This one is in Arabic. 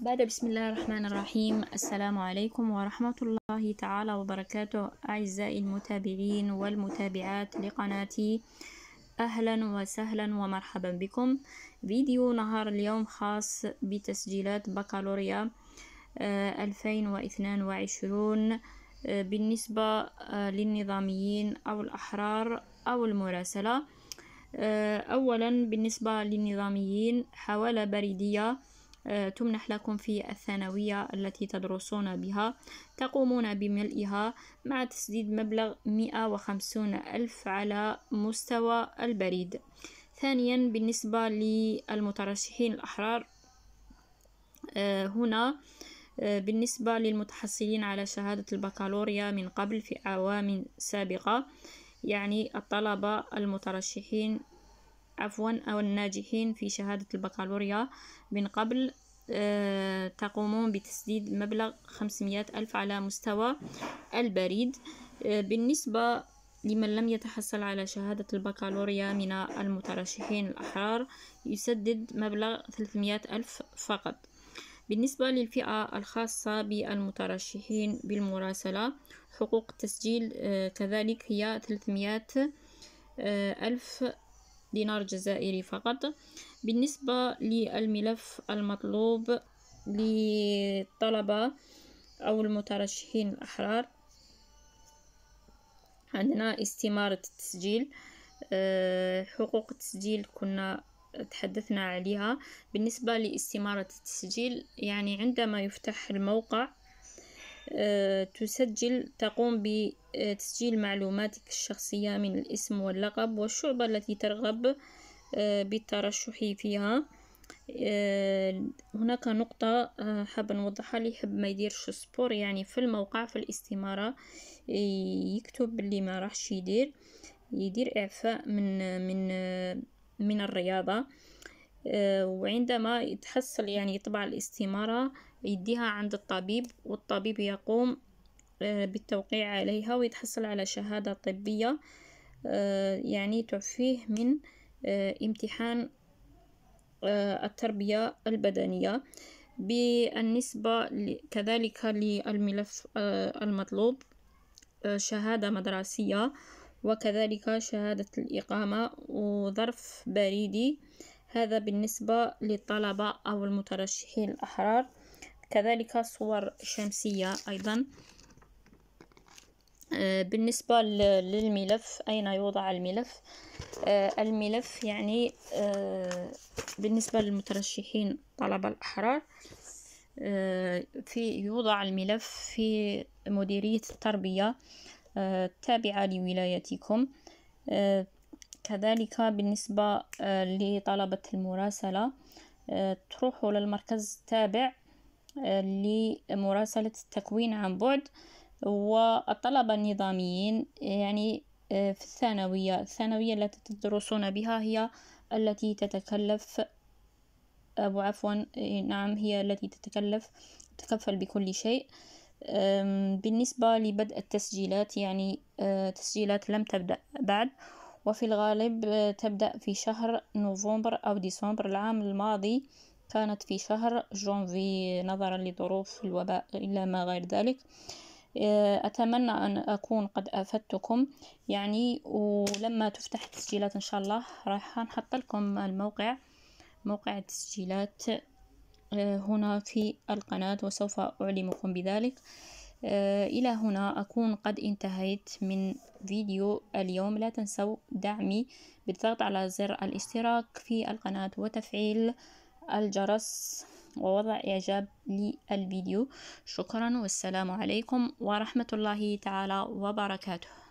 بعد بسم الله الرحمن الرحيم السلام عليكم ورحمة الله تعالى وبركاته أعزائي المتابعين والمتابعات لقناتي أهلا وسهلا ومرحبا بكم فيديو نهار اليوم خاص بتسجيلات بكالوريا 2022 آه، آه، بالنسبة آه، للنظاميين أو الأحرار أو المراسلة أولا بالنسبة للنظاميين حوالة بريدية آه، تمنح لكم في الثانوية التي تدرسون بها تقومون بملئها مع تسديد مبلغ 150 ألف على مستوى البريد ثانيا بالنسبة للمترشحين الأحرار آه، هنا آه، بالنسبة للمتحصلين على شهادة البكالوريا من قبل في أعوام سابقة يعني الطلبة المترشحين عفوا أو الناجحين في شهادة البكالوريا من قبل آه، تقومون بتسديد مبلغ 500 ألف على مستوى البريد آه، بالنسبة لمن لم يتحصل على شهادة البكالوريا من المترشحين الأحرار يسدد مبلغ 300 ألف فقط بالنسبة للفئة الخاصة بالمترشحين بالمراسلة حقوق التسجيل آه، كذلك هي 300 ألف دينار جزائري فقط بالنسبة للملف المطلوب للطلبة أو المترشحين الأحرار عندنا استمارة التسجيل آه، حقوق التسجيل كنا تحدثنا عليها بالنسبة لاستمارة التسجيل يعني عندما يفتح الموقع آه، تسجل تقوم ب تسجيل معلوماتك الشخصية من الاسم واللقب والشعبة التي ترغب آه، بالترشح فيها آه، هناك نقطة آه، حاب نوضحها اللي يحب ما يديرش سبور يعني في الموقع في الاستمارة يكتب اللي ما راحش يدير يدير إعفاء من من من الرياضة وعندما يتحصل يعني يطبع الاستمارة يديها عند الطبيب والطبيب يقوم آه، بالتوقيع عليها ويتحصل على شهادة طبية آه، يعني تعفيه من آه، امتحان التربية البدنية بالنسبة كذلك للملف المطلوب شهادة مدرسية وكذلك شهادة الإقامة وظرف بريدي هذا بالنسبة للطلبة أو المترشحين الأحرار كذلك صور شمسية أيضا آه، بالنسبة للملف أين يوضع الملف آه، الملف يعني آه، بالنسبة للمترشحين طلبة الأحرار في يوضع الملف في مديرية التربية التابعة لولايتكم كذلك بالنسبة لطلبة المراسلة تروحوا للمركز التابع لمراسلة التكوين عن بعد والطلبة النظاميين يعني آه، في الثانوية الثانوية التي تدرسون بها هي التي تتكلف أبو عفوا نعم هي التي تتكلف تكفل بكل شيء بالنسبة لبدء التسجيلات يعني آه، تسجيلات لم تبدأ بعد وفي الغالب آه، تبدأ في شهر نوفمبر أو ديسمبر العام الماضي كانت في شهر جونفي نظرا لظروف الوباء إلى ما غير ذلك آه، أتمنى أن أكون قد أفدتكم يعني ولما تفتح التسجيلات إن شاء الله راح نحط لكم الموقع موقع التسجيلات آه، هنا في القناة وسوف أعلمكم بذلك آه، إلى هنا أكون قد انتهيت من فيديو اليوم لا تنسوا دعمي بالضغط على زر الاشتراك في القناة وتفعيل الجرس ووضع إعجاب للفيديو شكرا والسلام عليكم ورحمة الله تعالى وبركاته